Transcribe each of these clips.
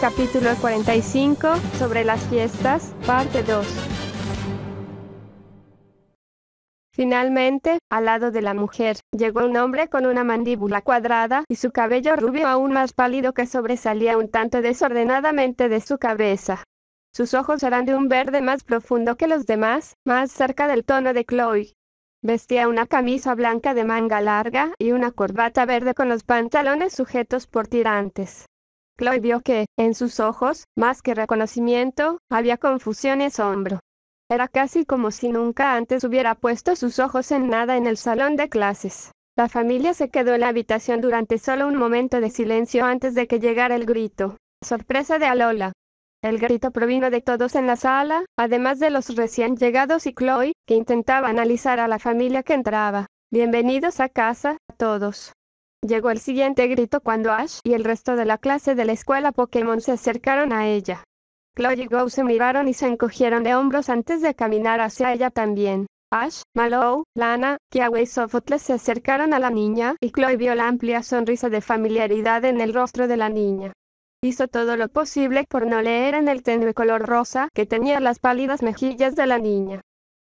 capítulo 45 sobre las fiestas, parte 2. Finalmente, al lado de la mujer, llegó un hombre con una mandíbula cuadrada y su cabello rubio aún más pálido que sobresalía un tanto desordenadamente de su cabeza. Sus ojos eran de un verde más profundo que los demás, más cerca del tono de Chloe. Vestía una camisa blanca de manga larga y una corbata verde con los pantalones sujetos por tirantes. Chloe vio que, en sus ojos, más que reconocimiento, había confusión y asombro. Era casi como si nunca antes hubiera puesto sus ojos en nada en el salón de clases. La familia se quedó en la habitación durante solo un momento de silencio antes de que llegara el grito. Sorpresa de Alola. El grito provino de todos en la sala, además de los recién llegados y Chloe, que intentaba analizar a la familia que entraba. Bienvenidos a casa, a todos. Llegó el siguiente grito cuando Ash y el resto de la clase de la escuela Pokémon se acercaron a ella. Chloe y Go se miraron y se encogieron de hombros antes de caminar hacia ella también. Ash, Malou, Lana, Kiawe y Sophocles se acercaron a la niña y Chloe vio la amplia sonrisa de familiaridad en el rostro de la niña. Hizo todo lo posible por no leer en el tenue color rosa que tenía las pálidas mejillas de la niña.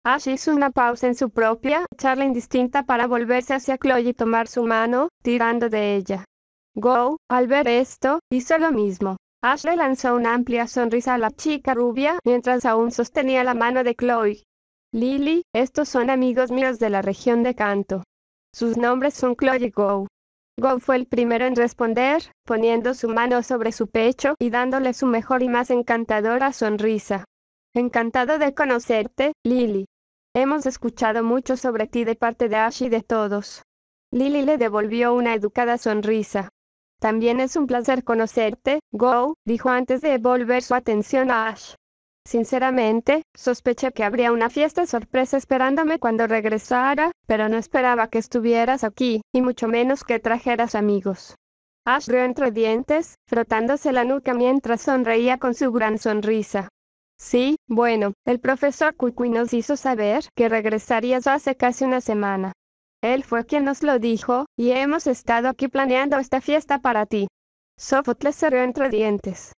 Ash hizo una pausa en su propia charla indistinta para volverse hacia Chloe y tomar su mano, tirando de ella. Go, al ver esto, hizo lo mismo. Ash le lanzó una amplia sonrisa a la chica rubia mientras aún sostenía la mano de Chloe. Lily, estos son amigos míos de la región de Canto. Sus nombres son Chloe y Go. Go fue el primero en responder, poniendo su mano sobre su pecho y dándole su mejor y más encantadora sonrisa. Encantado de conocerte, Lily. Hemos escuchado mucho sobre ti de parte de Ash y de todos. Lily le devolvió una educada sonrisa. También es un placer conocerte, Go, dijo antes de devolver su atención a Ash. Sinceramente, sospeché que habría una fiesta sorpresa esperándome cuando regresara, pero no esperaba que estuvieras aquí, y mucho menos que trajeras amigos. Ash rió entre dientes, frotándose la nuca mientras sonreía con su gran sonrisa. Sí, bueno, el profesor Cucuy nos hizo saber que regresarías hace casi una semana. Él fue quien nos lo dijo, y hemos estado aquí planeando esta fiesta para ti. le cerró entre dientes.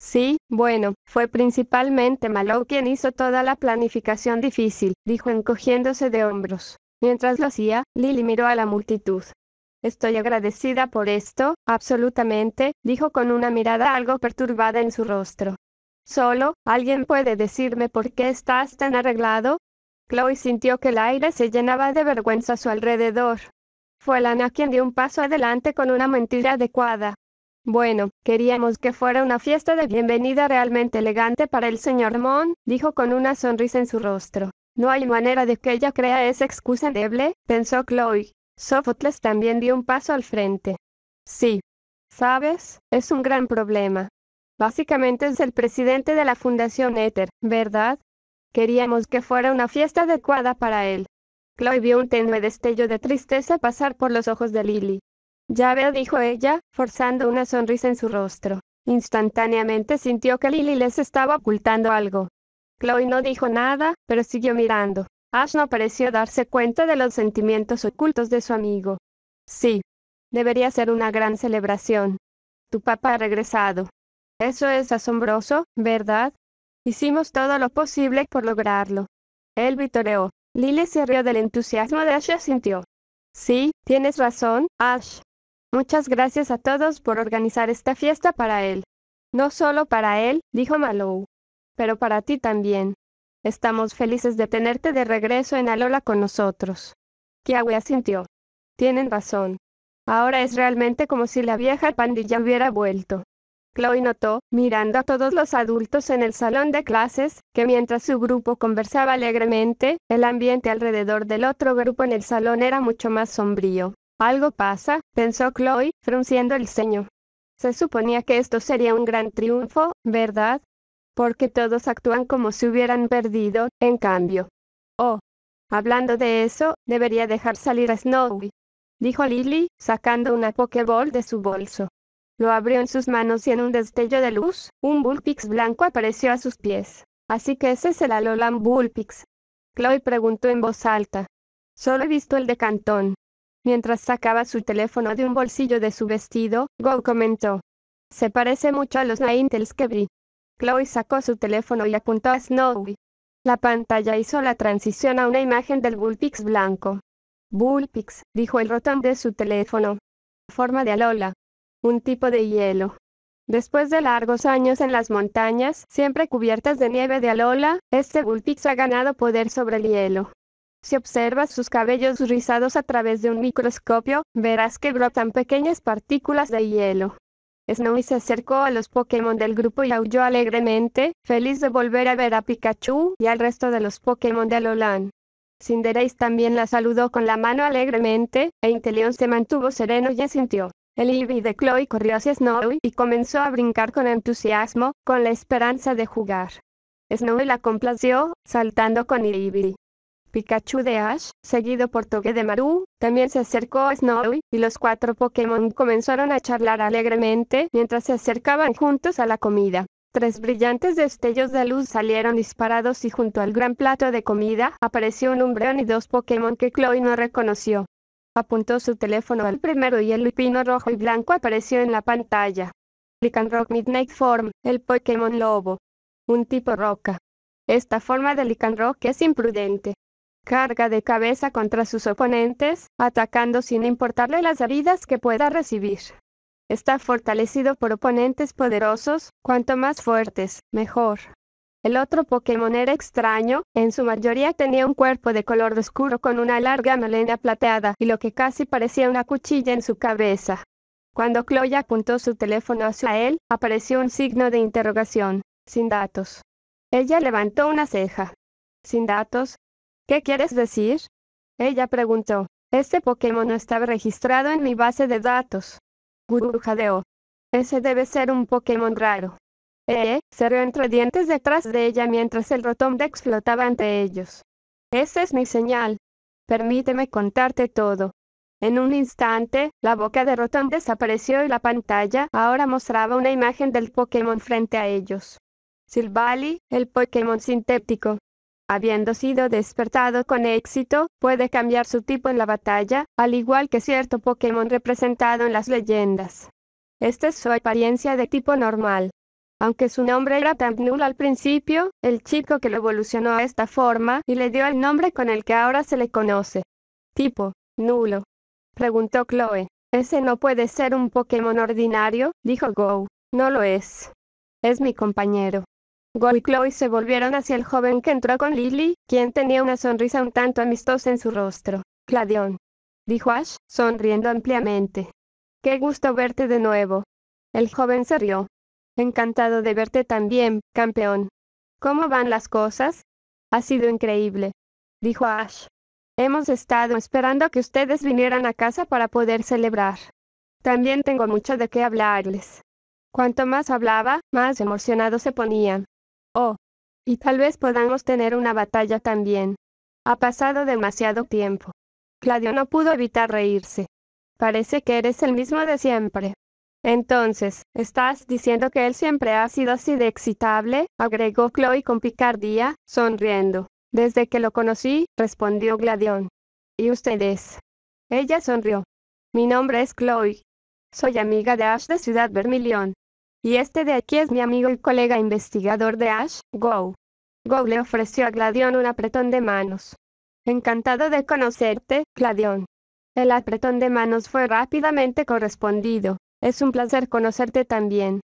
Sí, bueno, fue principalmente Malou quien hizo toda la planificación difícil, dijo encogiéndose de hombros. Mientras lo hacía, Lily miró a la multitud. Estoy agradecida por esto, absolutamente, dijo con una mirada algo perturbada en su rostro. Solo, ¿alguien puede decirme por qué estás tan arreglado? Chloe sintió que el aire se llenaba de vergüenza a su alrededor. Fue Lana quien dio un paso adelante con una mentira adecuada. Bueno, queríamos que fuera una fiesta de bienvenida realmente elegante para el señor Mon, dijo con una sonrisa en su rostro. No hay manera de que ella crea esa excusa endeble, pensó Chloe. Sófocles también dio un paso al frente. Sí. Sabes, es un gran problema. Básicamente es el presidente de la Fundación Ether, ¿verdad? Queríamos que fuera una fiesta adecuada para él. Chloe vio un tenue destello de tristeza pasar por los ojos de Lily. Ya veo, dijo ella, forzando una sonrisa en su rostro. Instantáneamente sintió que Lily les estaba ocultando algo. Chloe no dijo nada, pero siguió mirando. Ash no pareció darse cuenta de los sentimientos ocultos de su amigo. Sí. Debería ser una gran celebración. Tu papá ha regresado. Eso es asombroso, ¿verdad? Hicimos todo lo posible por lograrlo. Él vitoreó. Lily se rió del entusiasmo de Ash y asintió. Sí, tienes razón, Ash. Muchas gracias a todos por organizar esta fiesta para él. No solo para él, dijo Malou, pero para ti también. Estamos felices de tenerte de regreso en Alola con nosotros. Kiawe asintió. Tienen razón. Ahora es realmente como si la vieja pandilla hubiera vuelto. Chloe notó, mirando a todos los adultos en el salón de clases, que mientras su grupo conversaba alegremente, el ambiente alrededor del otro grupo en el salón era mucho más sombrío. Algo pasa, pensó Chloe, frunciendo el ceño. Se suponía que esto sería un gran triunfo, ¿verdad? Porque todos actúan como si hubieran perdido, en cambio. Oh. Hablando de eso, debería dejar salir a Snowy. Dijo Lily, sacando una pokeball de su bolso lo abrió en sus manos y en un destello de luz, un bullpix blanco apareció a sus pies. Así que ese es el Alolan Bullpix. Chloe preguntó en voz alta. Solo he visto el de Cantón. Mientras sacaba su teléfono de un bolsillo de su vestido, Go comentó. Se parece mucho a los Nintels que vi. Chloe sacó su teléfono y apuntó a Snowy. La pantalla hizo la transición a una imagen del Bullpix blanco. Bullpix, dijo el rotón de su teléfono. Forma de Alola un tipo de hielo. Después de largos años en las montañas, siempre cubiertas de nieve de alola, este bullpix ha ganado poder sobre el hielo. Si observas sus cabellos rizados a través de un microscopio, verás que brotan pequeñas partículas de hielo. Snowy se acercó a los Pokémon del grupo y aulló alegremente, feliz de volver a ver a Pikachu y al resto de los Pokémon de Alolan. Cinderace también la saludó con la mano alegremente, e Inteleon se mantuvo sereno y asintió. El de Chloe corrió hacia Snowy y comenzó a brincar con entusiasmo, con la esperanza de jugar. Snowy la complació, saltando con Ivy. Pikachu de Ash, seguido por de Maru, también se acercó a Snowy, y los cuatro Pokémon comenzaron a charlar alegremente mientras se acercaban juntos a la comida. Tres brillantes destellos de luz salieron disparados y junto al gran plato de comida apareció un umbreón y dos Pokémon que Chloe no reconoció. Apuntó su teléfono al primero y el lupino rojo y blanco apareció en la pantalla. Lican Midnight Form, el Pokémon Lobo. Un tipo roca. Esta forma de Lican es imprudente. Carga de cabeza contra sus oponentes, atacando sin importarle las heridas que pueda recibir. Está fortalecido por oponentes poderosos, cuanto más fuertes, mejor. El otro Pokémon era extraño, en su mayoría tenía un cuerpo de color oscuro con una larga melena plateada y lo que casi parecía una cuchilla en su cabeza. Cuando Chloe apuntó su teléfono hacia él, apareció un signo de interrogación, sin datos. Ella levantó una ceja. ¿Sin datos? ¿Qué quieres decir? Ella preguntó. Este Pokémon no estaba registrado en mi base de datos. Guru jadeó. Ese debe ser un Pokémon raro. Eh, cerró entre dientes detrás de ella mientras el rotomdex explotaba ante ellos. Esa es mi señal. Permíteme contarte todo. En un instante, la boca de Rotom desapareció y la pantalla ahora mostraba una imagen del Pokémon frente a ellos. Silvali, el Pokémon sintéptico. Habiendo sido despertado con éxito, puede cambiar su tipo en la batalla, al igual que cierto Pokémon representado en las leyendas. Esta es su apariencia de tipo normal. Aunque su nombre era nulo al principio, el chico que lo evolucionó a esta forma y le dio el nombre con el que ahora se le conoce. Tipo, nulo. Preguntó Chloe. Ese no puede ser un Pokémon ordinario, dijo Go. No lo es. Es mi compañero. Go y Chloe se volvieron hacia el joven que entró con Lily, quien tenía una sonrisa un tanto amistosa en su rostro. Cladion. Dijo Ash, sonriendo ampliamente. Qué gusto verte de nuevo. El joven se rió. Encantado de verte también, campeón. ¿Cómo van las cosas? Ha sido increíble, dijo Ash. Hemos estado esperando que ustedes vinieran a casa para poder celebrar. También tengo mucho de qué hablarles. Cuanto más hablaba, más emocionado se ponía. Oh. Y tal vez podamos tener una batalla también. Ha pasado demasiado tiempo. Claudio no pudo evitar reírse. Parece que eres el mismo de siempre. Entonces, ¿estás diciendo que él siempre ha sido así de excitable? agregó Chloe con picardía, sonriendo. Desde que lo conocí, respondió Gladión. ¿Y ustedes? Ella sonrió. Mi nombre es Chloe. Soy amiga de Ash de Ciudad Vermilion. Y este de aquí es mi amigo y colega investigador de Ash, Go. Go le ofreció a Gladión un apretón de manos. Encantado de conocerte, Gladión. El apretón de manos fue rápidamente correspondido, es un placer conocerte también.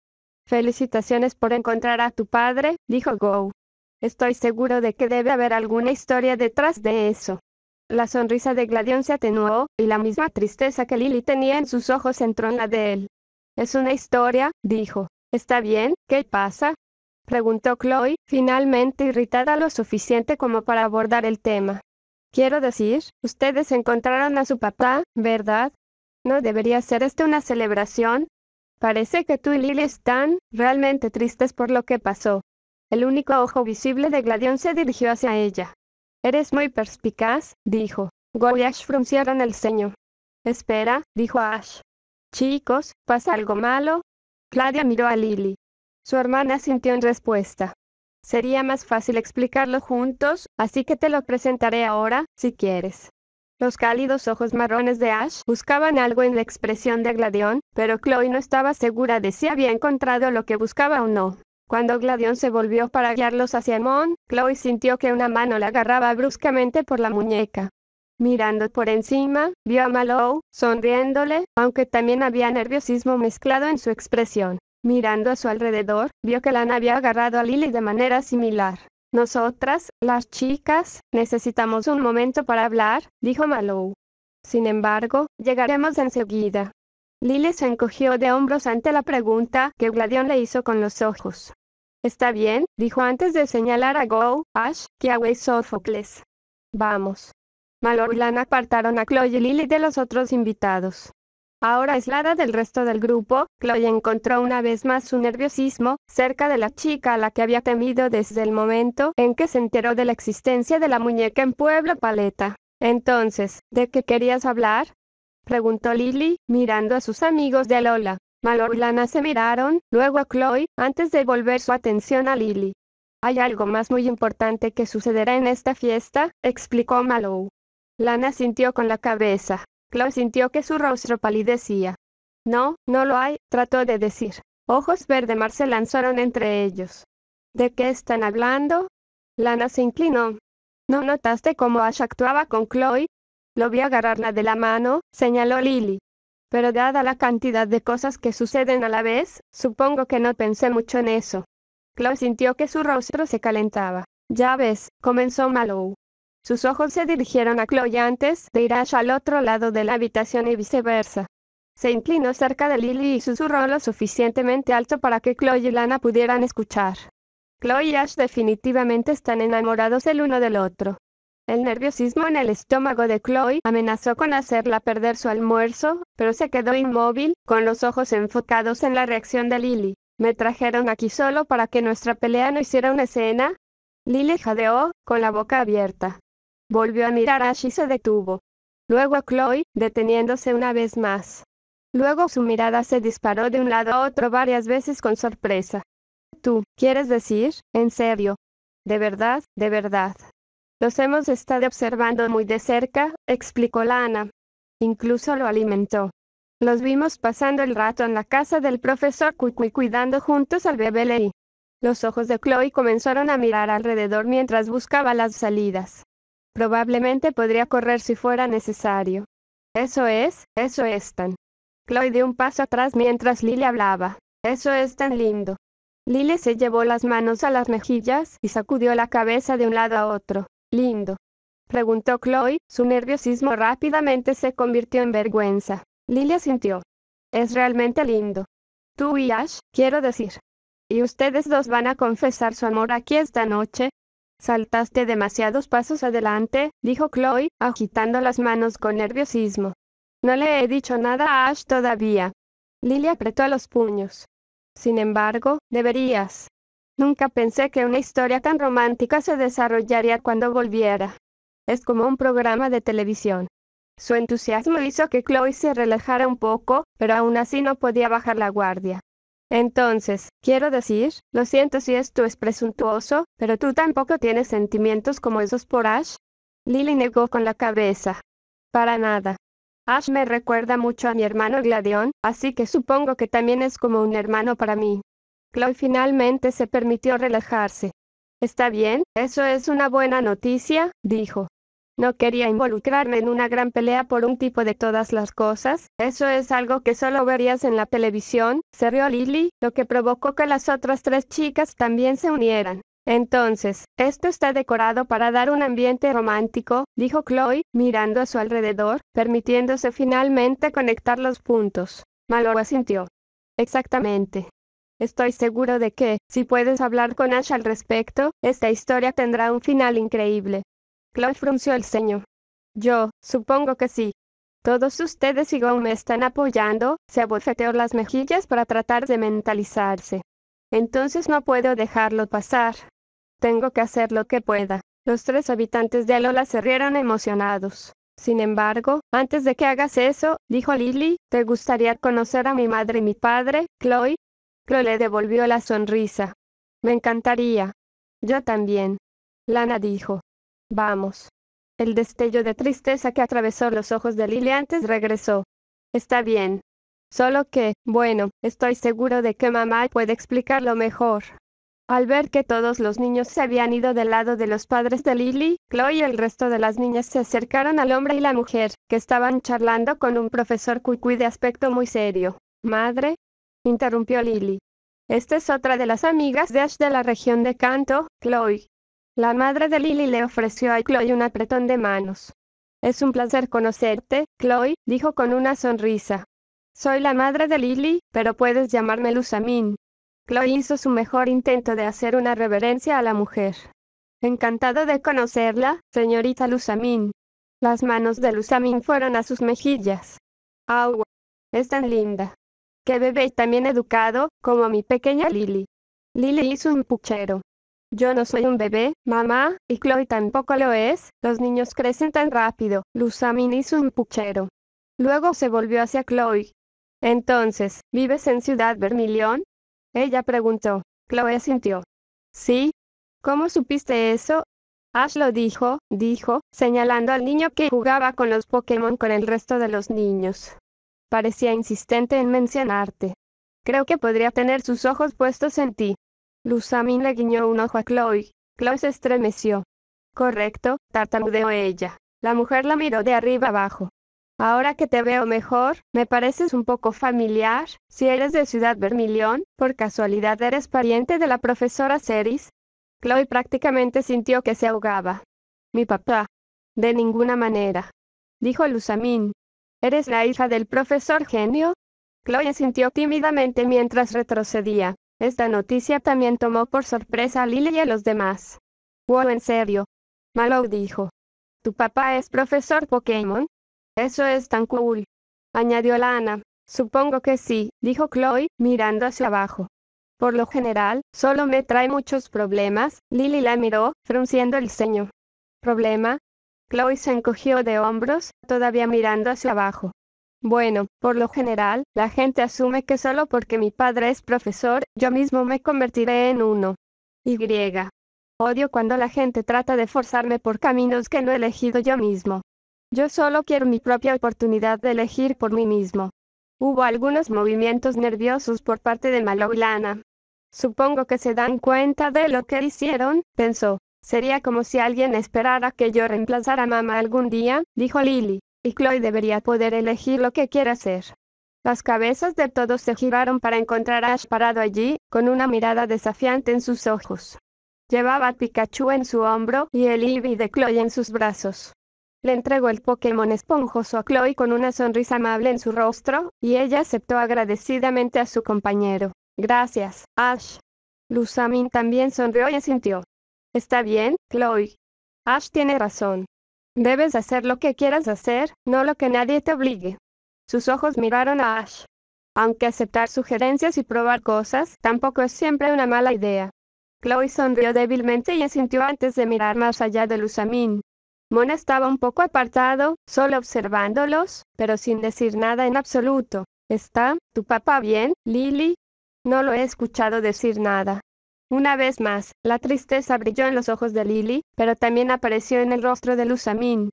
Felicitaciones por encontrar a tu padre, dijo Go. Estoy seguro de que debe haber alguna historia detrás de eso. La sonrisa de Gladion se atenuó, y la misma tristeza que Lily tenía en sus ojos entró en la de él. Es una historia, dijo. ¿Está bien? ¿Qué pasa? Preguntó Chloe, finalmente irritada lo suficiente como para abordar el tema. Quiero decir, ustedes encontraron a su papá, ¿verdad? ¿no? Debería ser esta una celebración. Parece que tú y Lily están realmente tristes por lo que pasó. El único ojo visible de Gladion se dirigió hacia ella. Eres muy perspicaz, dijo. Golias y el ceño. Espera, dijo Ash. Chicos, ¿pasa algo malo? Claudia miró a Lily. Su hermana sintió en respuesta. Sería más fácil explicarlo juntos, así que te lo presentaré ahora, si quieres. Los cálidos ojos marrones de Ash buscaban algo en la expresión de Gladion, pero Chloe no estaba segura de si había encontrado lo que buscaba o no. Cuando Gladion se volvió para guiarlos hacia Mon, Chloe sintió que una mano la agarraba bruscamente por la muñeca. Mirando por encima, vio a Malou, sonriéndole, aunque también había nerviosismo mezclado en su expresión. Mirando a su alrededor, vio que Lana había agarrado a Lily de manera similar. Nosotras, las chicas, necesitamos un momento para hablar, dijo Malou. Sin embargo, llegaremos enseguida. Lily se encogió de hombros ante la pregunta que Gladion le hizo con los ojos. Está bien, dijo antes de señalar a Go, Ash, Kiawe y Sófocles. Vamos. Malou y Lana apartaron a Chloe y Lily de los otros invitados. Ahora aislada del resto del grupo, Chloe encontró una vez más su nerviosismo, cerca de la chica a la que había temido desde el momento en que se enteró de la existencia de la muñeca en Pueblo Paleta. Entonces, ¿de qué querías hablar? preguntó Lily, mirando a sus amigos de Lola. Malou y Lana se miraron, luego a Chloe, antes de volver su atención a Lily. Hay algo más muy importante que sucederá en esta fiesta, explicó Malou. Lana sintió con la cabeza. Chloe sintió que su rostro palidecía. No, no lo hay, trató de decir. Ojos verde mar se lanzaron entre ellos. ¿De qué están hablando? Lana se inclinó. ¿No notaste cómo Ash actuaba con Chloe? Lo vi agarrarla de la mano, señaló Lily. Pero dada la cantidad de cosas que suceden a la vez, supongo que no pensé mucho en eso. Chloe sintió que su rostro se calentaba. Ya ves, comenzó Malou. Sus ojos se dirigieron a Chloe antes de ir Ash al otro lado de la habitación y viceversa. Se inclinó cerca de Lily y susurró lo suficientemente alto para que Chloe y Lana pudieran escuchar. Chloe y Ash definitivamente están enamorados el uno del otro. El nerviosismo en el estómago de Chloe amenazó con hacerla perder su almuerzo, pero se quedó inmóvil, con los ojos enfocados en la reacción de Lily. Me trajeron aquí solo para que nuestra pelea no hiciera una escena. Lily jadeó, con la boca abierta. Volvió a mirar a Ash y se detuvo. Luego a Chloe, deteniéndose una vez más. Luego su mirada se disparó de un lado a otro varias veces con sorpresa. Tú, ¿quieres decir, en serio? De verdad, de verdad. Los hemos estado observando muy de cerca, explicó Lana. Incluso lo alimentó. Los vimos pasando el rato en la casa del profesor cuidando juntos al bebé Lei. Los ojos de Chloe comenzaron a mirar alrededor mientras buscaba las salidas. Probablemente podría correr si fuera necesario. Eso es, eso es tan. Chloe dio un paso atrás mientras Lily hablaba. Eso es tan lindo. Lily se llevó las manos a las mejillas y sacudió la cabeza de un lado a otro. Lindo. Preguntó Chloe, su nerviosismo rápidamente se convirtió en vergüenza. Lily sintió. Es realmente lindo. Tú y Ash, quiero decir. Y ustedes dos van a confesar su amor aquí esta noche, Saltaste demasiados pasos adelante, dijo Chloe, agitando las manos con nerviosismo. No le he dicho nada a Ash todavía. Lily apretó los puños. Sin embargo, deberías. Nunca pensé que una historia tan romántica se desarrollaría cuando volviera. Es como un programa de televisión. Su entusiasmo hizo que Chloe se relajara un poco, pero aún así no podía bajar la guardia. Entonces, quiero decir, lo siento si esto es presuntuoso, pero tú tampoco tienes sentimientos como esos por Ash. Lily negó con la cabeza. Para nada. Ash me recuerda mucho a mi hermano Gladion, así que supongo que también es como un hermano para mí. Chloe finalmente se permitió relajarse. Está bien, eso es una buena noticia, dijo. No quería involucrarme en una gran pelea por un tipo de todas las cosas, eso es algo que solo verías en la televisión, se rió Lily, lo que provocó que las otras tres chicas también se unieran. Entonces, esto está decorado para dar un ambiente romántico, dijo Chloe, mirando a su alrededor, permitiéndose finalmente conectar los puntos. Malo asintió. Exactamente. Estoy seguro de que, si puedes hablar con Ash al respecto, esta historia tendrá un final increíble. Chloe frunció el ceño. Yo, supongo que sí. Todos ustedes y Gong me están apoyando, se abofeteó las mejillas para tratar de mentalizarse. Entonces no puedo dejarlo pasar. Tengo que hacer lo que pueda. Los tres habitantes de Alola se rieron emocionados. Sin embargo, antes de que hagas eso, dijo Lily, ¿te gustaría conocer a mi madre y mi padre, Chloe? Chloe le devolvió la sonrisa. Me encantaría. Yo también. Lana dijo, Vamos. El destello de tristeza que atravesó los ojos de Lily antes regresó. Está bien. Solo que, bueno, estoy seguro de que mamá puede explicarlo mejor. Al ver que todos los niños se habían ido del lado de los padres de Lily, Chloe y el resto de las niñas se acercaron al hombre y la mujer, que estaban charlando con un profesor cuicui de aspecto muy serio. Madre, interrumpió Lily. Esta es otra de las amigas de Ash de la región de Canto, Chloe. La madre de Lily le ofreció a Chloe un apretón de manos. Es un placer conocerte, Chloe, dijo con una sonrisa. Soy la madre de Lily, pero puedes llamarme Luzamin. Chloe hizo su mejor intento de hacer una reverencia a la mujer. Encantado de conocerla, señorita Luzamin. Las manos de Luzamin fueron a sus mejillas. Agua. Es tan linda. Qué bebé tan bien educado, como mi pequeña Lily. Lily hizo un puchero. Yo no soy un bebé, mamá, y Chloe tampoco lo es, los niños crecen tan rápido. Luzamin hizo un puchero. Luego se volvió hacia Chloe. Entonces, ¿vives en Ciudad Vermilión? Ella preguntó. Chloe sintió. Sí. ¿Cómo supiste eso? Ash lo dijo, dijo, señalando al niño que jugaba con los Pokémon con el resto de los niños. Parecía insistente en mencionarte. Creo que podría tener sus ojos puestos en ti. Luzamin le guiñó un ojo a Chloe. Chloe se estremeció. Correcto, tartamudeó ella. La mujer la miró de arriba abajo. Ahora que te veo mejor, me pareces un poco familiar. Si eres de Ciudad Vermilión, por casualidad eres pariente de la profesora Ceris. Chloe prácticamente sintió que se ahogaba. Mi papá. De ninguna manera. Dijo Luzamin. ¿Eres la hija del profesor genio? Chloe sintió tímidamente mientras retrocedía. Esta noticia también tomó por sorpresa a Lily y a los demás. Wow, en serio. Mallow dijo. ¿Tu papá es profesor Pokémon? Eso es tan cool. Añadió la Supongo que sí, dijo Chloe, mirando hacia abajo. Por lo general, solo me trae muchos problemas, Lily la miró, frunciendo el ceño. ¿Problema? Chloe se encogió de hombros, todavía mirando hacia abajo. Bueno, por lo general, la gente asume que solo porque mi padre es profesor, yo mismo me convertiré en uno. Y. Odio cuando la gente trata de forzarme por caminos que no he elegido yo mismo. Yo solo quiero mi propia oportunidad de elegir por mí mismo. Hubo algunos movimientos nerviosos por parte de Malo Lana. Supongo que se dan cuenta de lo que hicieron, pensó. Sería como si alguien esperara que yo reemplazara a mamá algún día, dijo Lily y Chloe debería poder elegir lo que quiera hacer. Las cabezas de todos se giraron para encontrar a Ash parado allí, con una mirada desafiante en sus ojos. Llevaba a Pikachu en su hombro y el Eevee de Chloe en sus brazos. Le entregó el Pokémon esponjoso a Chloe con una sonrisa amable en su rostro, y ella aceptó agradecidamente a su compañero. Gracias, Ash. Lusamine también sonrió y asintió. Está bien, Chloe. Ash tiene razón. Debes hacer lo que quieras hacer, no lo que nadie te obligue. Sus ojos miraron a Ash. Aunque aceptar sugerencias y probar cosas tampoco es siempre una mala idea. Chloe sonrió débilmente y asintió antes de mirar más allá de Lusamin. Mona estaba un poco apartado, solo observándolos, pero sin decir nada en absoluto. ¿Está tu papá bien, Lily? No lo he escuchado decir nada. Una vez más, la tristeza brilló en los ojos de Lily, pero también apareció en el rostro de Lusamin.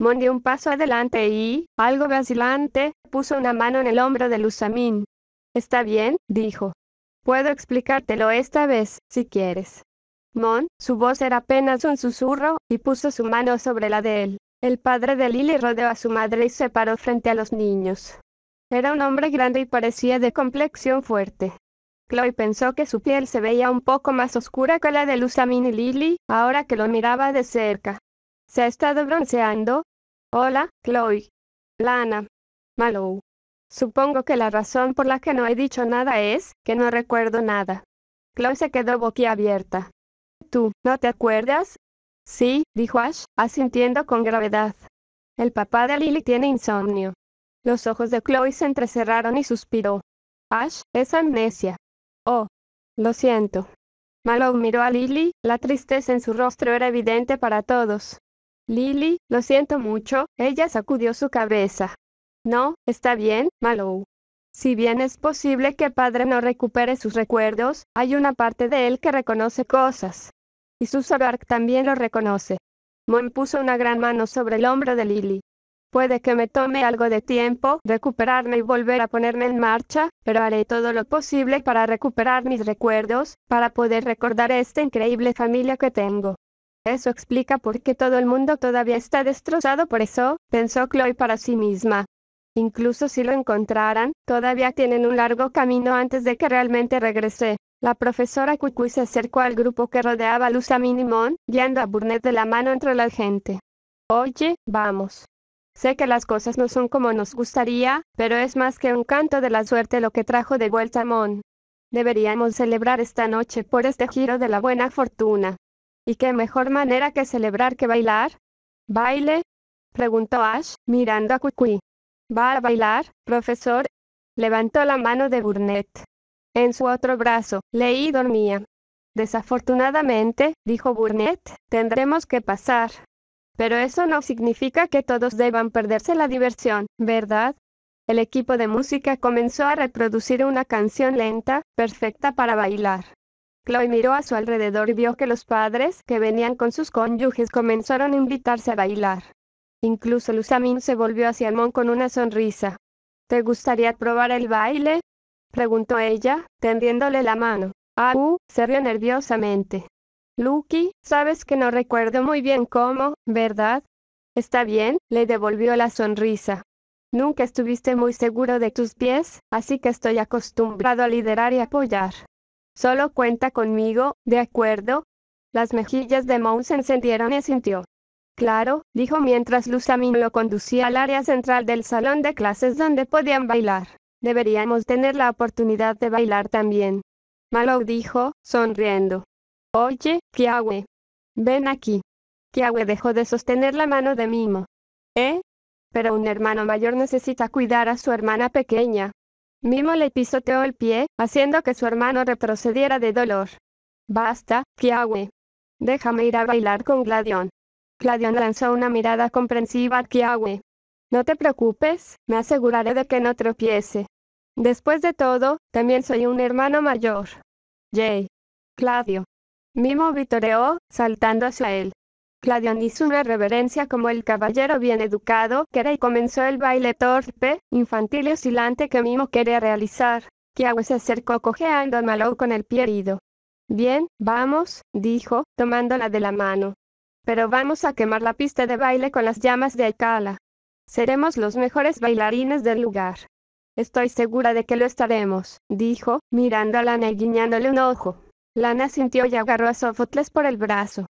Mon dio un paso adelante y, algo vacilante, puso una mano en el hombro de Lusamin. Está bien, dijo. Puedo explicártelo esta vez, si quieres. Mon, su voz era apenas un susurro, y puso su mano sobre la de él. El padre de Lily rodeó a su madre y se paró frente a los niños. Era un hombre grande y parecía de complexión fuerte. Chloe pensó que su piel se veía un poco más oscura que la de Lusamine y Lily, ahora que lo miraba de cerca. ¿Se ha estado bronceando? Hola, Chloe. Lana. Malou. Supongo que la razón por la que no he dicho nada es que no recuerdo nada. Chloe se quedó boquiabierta. ¿Tú, no te acuerdas? Sí, dijo Ash, asintiendo con gravedad. El papá de Lily tiene insomnio. Los ojos de Chloe se entrecerraron y suspiró. Ash, es amnesia. Oh, lo siento. Malou miró a Lily, la tristeza en su rostro era evidente para todos. Lily, lo siento mucho, ella sacudió su cabeza. No, está bien, Malou. Si bien es posible que padre no recupere sus recuerdos, hay una parte de él que reconoce cosas. Y Susabark también lo reconoce. Moen puso una gran mano sobre el hombro de Lily. Puede que me tome algo de tiempo recuperarme y volver a ponerme en marcha, pero haré todo lo posible para recuperar mis recuerdos, para poder recordar esta increíble familia que tengo. Eso explica por qué todo el mundo todavía está destrozado por eso, pensó Chloe para sí misma. Incluso si lo encontraran, todavía tienen un largo camino antes de que realmente regrese. La profesora Cucuy se acercó al grupo que rodeaba a Luz Minimón, guiando a Burnett de la mano entre la gente. Oye, vamos. Sé que las cosas no son como nos gustaría, pero es más que un canto de la suerte lo que trajo de vuelta a Mon. Deberíamos celebrar esta noche por este giro de la buena fortuna. ¿Y qué mejor manera que celebrar que bailar? ¿Baile? preguntó Ash, mirando a Cucuy. ¿Va a bailar, profesor? Levantó la mano de Burnett. En su otro brazo, Leí dormía. Desafortunadamente, dijo Burnett, tendremos que pasar pero eso no significa que todos deban perderse la diversión, ¿verdad? El equipo de música comenzó a reproducir una canción lenta, perfecta para bailar. Chloe miró a su alrededor y vio que los padres que venían con sus cónyuges comenzaron a invitarse a bailar. Incluso Lusamine se volvió hacia Mon con una sonrisa. ¿Te gustaría probar el baile? preguntó ella, tendiéndole la mano. Ah, se rió nerviosamente. Lucky, sabes que no recuerdo muy bien cómo, ¿verdad? Está bien, le devolvió la sonrisa. Nunca estuviste muy seguro de tus pies, así que estoy acostumbrado a liderar y apoyar. Solo cuenta conmigo, ¿de acuerdo? Las mejillas de Moon se encendieron y sintió. Claro, dijo mientras Luzamin lo conducía al área central del salón de clases donde podían bailar. Deberíamos tener la oportunidad de bailar también. Malou dijo, sonriendo. Oye, Kiawe. Ven aquí. Kiawe dejó de sostener la mano de Mimo. ¿Eh? Pero un hermano mayor necesita cuidar a su hermana pequeña. Mimo le pisoteó el pie, haciendo que su hermano retrocediera de dolor. Basta, Kiawe. Déjame ir a bailar con Gladion. Gladion lanzó una mirada comprensiva a Kiawe. No te preocupes, me aseguraré de que no tropiece. Después de todo, también soy un hermano mayor. Jay. Claudio. Mimo vitoreó, saltando hacia él. Cladion hizo una reverencia como el caballero bien educado que era y comenzó el baile torpe, infantil y oscilante que Mimo quería realizar. Kiawe se acercó cojeando a Malou con el pie herido. Bien, vamos, dijo, tomándola de la mano. Pero vamos a quemar la pista de baile con las llamas de Akala. Seremos los mejores bailarines del lugar. Estoy segura de que lo estaremos, dijo, mirándola y guiñándole un ojo. Lana sintió y agarró a Sófocles por el brazo.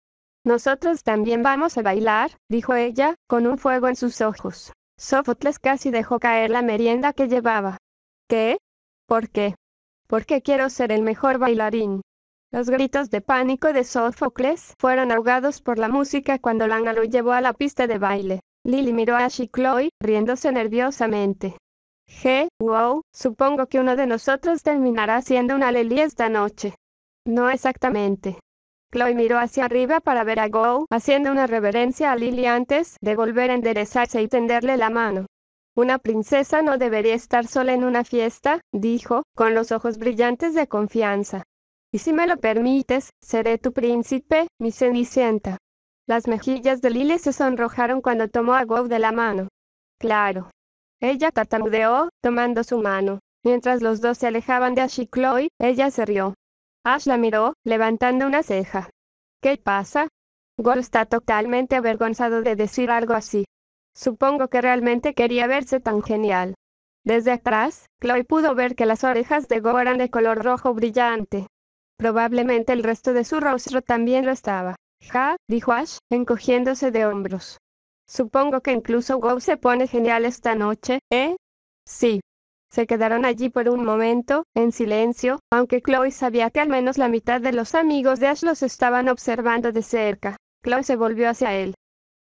Nosotros también vamos a bailar, dijo ella, con un fuego en sus ojos. Sófocles casi dejó caer la merienda que llevaba. ¿Qué? ¿Por qué? Porque quiero ser el mejor bailarín. Los gritos de pánico de Sófocles fueron ahogados por la música cuando Lana lo llevó a la pista de baile. Lily miró a Ash riéndose nerviosamente. Je, wow, supongo que uno de nosotros terminará siendo una Lely esta noche. No exactamente. Chloe miró hacia arriba para ver a Go, haciendo una reverencia a Lily antes de volver a enderezarse y tenderle la mano. Una princesa no debería estar sola en una fiesta, dijo, con los ojos brillantes de confianza. Y si me lo permites, seré tu príncipe, mi cenicienta. Las mejillas de Lily se sonrojaron cuando tomó a Go de la mano. Claro. Ella tartamudeó, tomando su mano. Mientras los dos se alejaban de Ash Chloe, ella se rió. Ash la miró, levantando una ceja. ¿Qué pasa? Gol está totalmente avergonzado de decir algo así. Supongo que realmente quería verse tan genial. Desde atrás, Chloe pudo ver que las orejas de Go eran de color rojo brillante. Probablemente el resto de su rostro también lo estaba. Ja, dijo Ash, encogiéndose de hombros. Supongo que incluso Go se pone genial esta noche, ¿eh? Sí, se quedaron allí por un momento, en silencio, aunque Chloe sabía que al menos la mitad de los amigos de Ash los estaban observando de cerca. Chloe se volvió hacia él.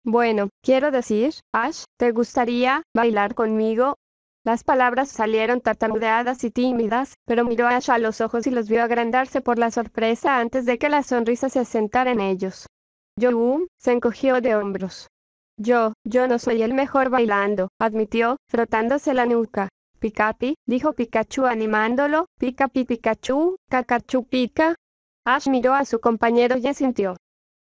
Bueno, quiero decir, Ash, ¿te gustaría bailar conmigo? Las palabras salieron tartamudeadas y tímidas, pero miró a Ash a los ojos y los vio agrandarse por la sorpresa antes de que la sonrisa se asentara en ellos. Yoon se encogió de hombros. Yo, yo no soy el mejor bailando, admitió, frotándose la nuca. Picati, dijo Pikachu animándolo, Pika pi Pikachu, cacachu pica. Ash miró a su compañero y sintió.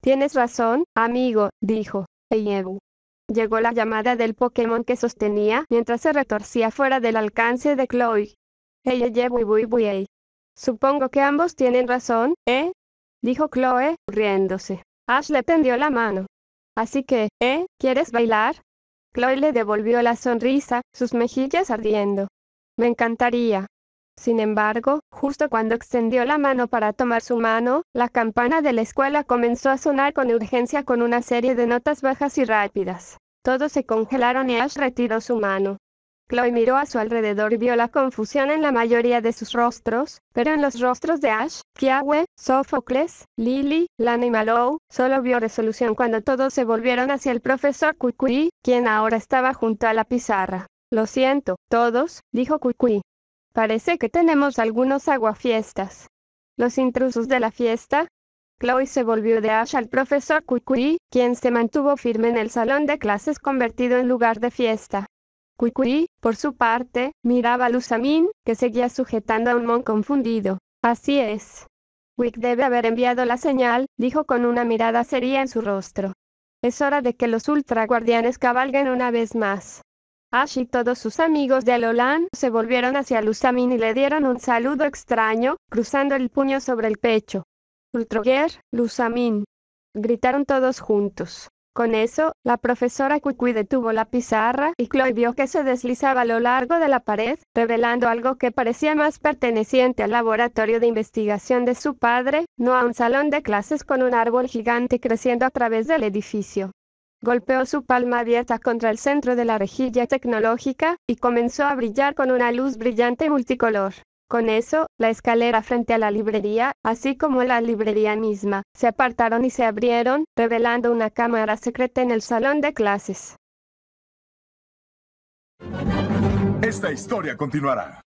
Tienes razón, amigo, dijo. Eyebu. Llegó la llamada del Pokémon que sostenía mientras se retorcía fuera del alcance de Chloe. ey. Supongo que ambos tienen razón, ¿eh? Dijo Chloe, riéndose. Ash le tendió la mano. Así que, ¿eh? ¿Quieres bailar? Chloe le devolvió la sonrisa, sus mejillas ardiendo. Me encantaría. Sin embargo, justo cuando extendió la mano para tomar su mano, la campana de la escuela comenzó a sonar con urgencia con una serie de notas bajas y rápidas. Todos se congelaron y Ash retiró su mano. Chloe miró a su alrededor y vio la confusión en la mayoría de sus rostros, pero en los rostros de Ash, Kiawe, Sófocles, Lily, Lana y Malou, solo vio resolución cuando todos se volvieron hacia el profesor Kukui, quien ahora estaba junto a la pizarra. Lo siento, todos, dijo Kukui. Parece que tenemos algunos aguafiestas. Los intrusos de la fiesta, Chloe se volvió de Ash al profesor Kukui, quien se mantuvo firme en el salón de clases convertido en lugar de fiesta. Cuicui, por su parte, miraba a Luzamin, que seguía sujetando a un mon confundido. Así es. Wick debe haber enviado la señal, dijo con una mirada seria en su rostro. Es hora de que los ultraguardianes cabalguen una vez más. Ash y todos sus amigos de Alolan se volvieron hacia Luzamin y le dieron un saludo extraño, cruzando el puño sobre el pecho. Ultroguer, Luzamin. Gritaron todos juntos. Con eso, la profesora Cucuy detuvo la pizarra y Chloe vio que se deslizaba a lo largo de la pared, revelando algo que parecía más perteneciente al laboratorio de investigación de su padre, no a un salón de clases con un árbol gigante creciendo a través del edificio. Golpeó su palma abierta contra el centro de la rejilla tecnológica y comenzó a brillar con una luz brillante multicolor. Con eso, la escalera frente a la librería, así como la librería misma, se apartaron y se abrieron, revelando una cámara secreta en el salón de clases. Esta historia continuará.